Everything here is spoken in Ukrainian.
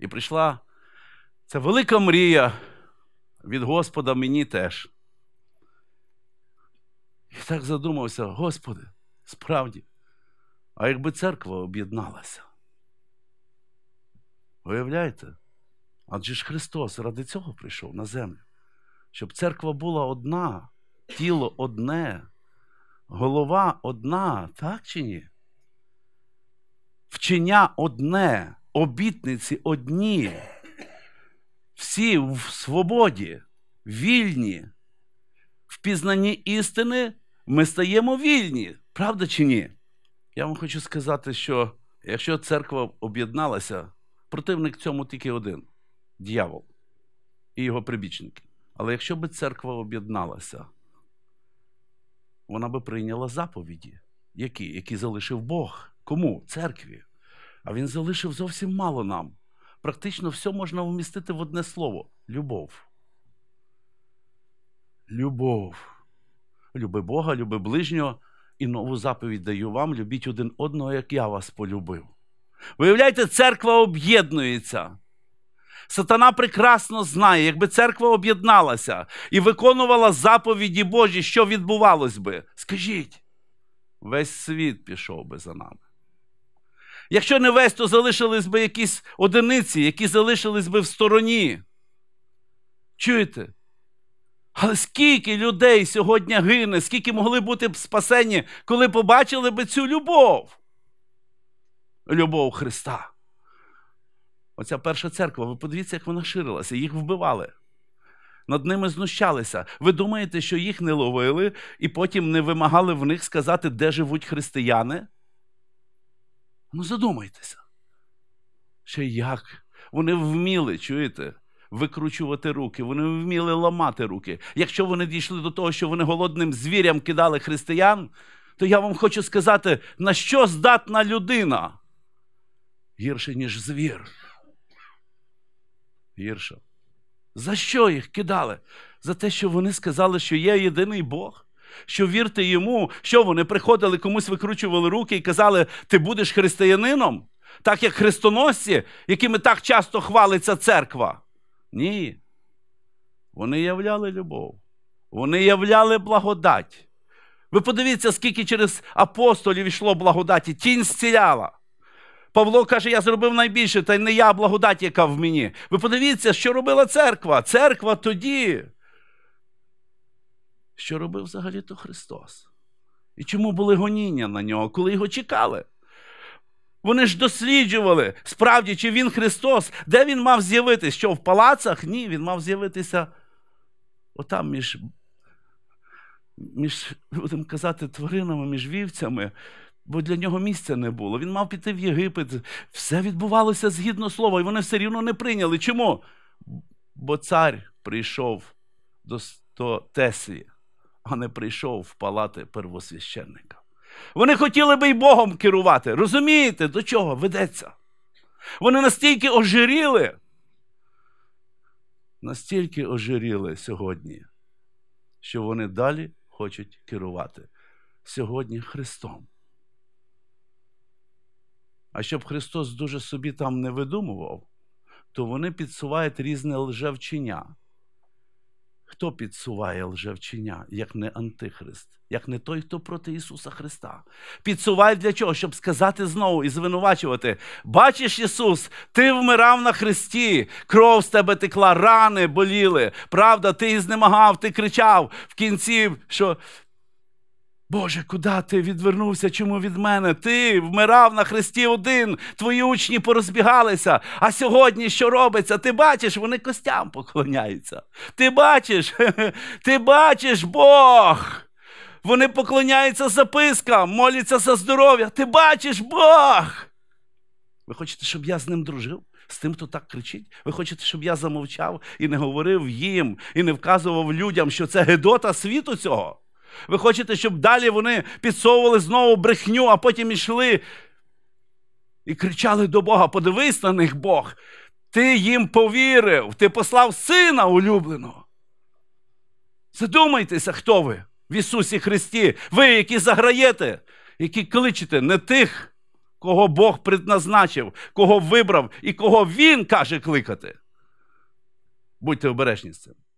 І прийшла ця велика мрія від Господа мені теж. І так задумався, Господи, справді, а якби церква об'єдналася? Уявляєте? Адже ж Христос ради цього прийшов на землю, щоб церква була одна, тіло одне, голова одна, так чи ні? Вчення одне обітниці одні, всі в свободі, вільні, в пізнанні істини ми стаємо вільні. Правда чи ні? Я вам хочу сказати, що якщо церква об'єдналася, противник цьому тільки один дьявол і його прибічники. Але якщо б церква об'єдналася, вона би прийняла заповіді, які Які залишив Бог. Кому? Церкві а він залишив зовсім мало нам. Практично все можна вмістити в одне слово любов. Любов. Люби Бога, люби ближнього. І нову заповідь даю вам: любіть один одного, як я вас полюбив. Виявляєте, церква об'єднується. Сатана прекрасно знає, якби церква об'єдналася і виконувала заповіді Божі, що відбувалось би. Скажіть, весь світ пішов би за нами. Якщо не весь, то залишились би якісь одиниці, які залишились би в стороні. Чуєте? Але скільки людей сьогодні гине, скільки могли бути б спасені, коли побачили би цю любов? Любов Христа. Оця перша церква, ви подивіться, як вона ширилася, їх вбивали. Над ними знущалися. Ви думаєте, що їх не ловили і потім не вимагали в них сказати, де живуть християни? Ну, задумайтеся. Ще як? Вони вміли, чуєте? Викручувати руки, вони вміли ламати руки. Якщо вони дійшли до того, що вони голодним звірям кидали християн, то я вам хочу сказати, на що здатна людина? Гірше, ніж звір. Гірше. За що їх кидали? За те, що вони сказали, що є єдиний Бог що вірте йому, що вони приходили, комусь викручували руки і казали, ти будеш християнином, так як хрестоносці, якими так часто хвалиться церква. Ні. Вони являли любов, вони являли благодать. Ви подивіться, скільки через апостолів йшло благодаті, тінь зціляла. Павло каже, я зробив найбільше, та й не я благодать, яка в мені. Ви подивіться, що робила церква. Церква тоді що робив взагалі то Христос. І чому були гоніння на нього, коли його чекали? Вони ж досліджували, справді, чи він Христос, де він мав з'явитися? Що в палацах? Ні, він мав з'явитися отам між, між будемо казати, тваринами, між вівцями, бо для нього місця не було. Він мав піти в Єгипет. Все відбувалося згідно слова, і вони все рівно не прийняли. Чому? Бо цар прийшов до, до Теслі а не прийшов в палати первосвященника. Вони хотіли би й Богом керувати. Розумієте, до чого ведеться? Вони настільки ожиріли, настільки ожиріли сьогодні, що вони далі хочуть керувати сьогодні Христом. А щоб Христос дуже собі там не видумував, то вони підсувають різне лжевчення. Хто підсуває лжевчення, як не Антихрист, як не той, хто проти Ісуса Христа? Підсуває для чого? Щоб сказати знову і звинувачувати: Бачиш, Ісус, ти вмирав на Христі, кров з тебе текла, рани боліли. Правда, ти і знемагав, ти кричав в кінці, що Боже, куди ти відвернувся? Чому від мене? Ти вмирав на хресті один, твої учні порозбігалися. А сьогодні що робиться? Ти бачиш, вони костям поклоняються. Ти бачиш, ти бачиш Бог. Вони поклоняються запискам, моляться за здоров'я. Ти бачиш Бог. Ви хочете, щоб я з ним дружив? З тим, хто так кричить, ви хочете, щоб я замовчав і не говорив їм, і не вказував людям, що це гедота світу цього? Ви хочете, щоб далі вони підсовували знову брехню, а потім йшли і кричали до Бога: подивись на них Бог, ти їм повірив, ти послав сина улюбленого. Задумайтеся, хто ви в Ісусі Христі, ви, які заграєте, які кличете не тих, кого Бог предназначив, кого вибрав і кого Він каже кликати. Будьте обережні з цим.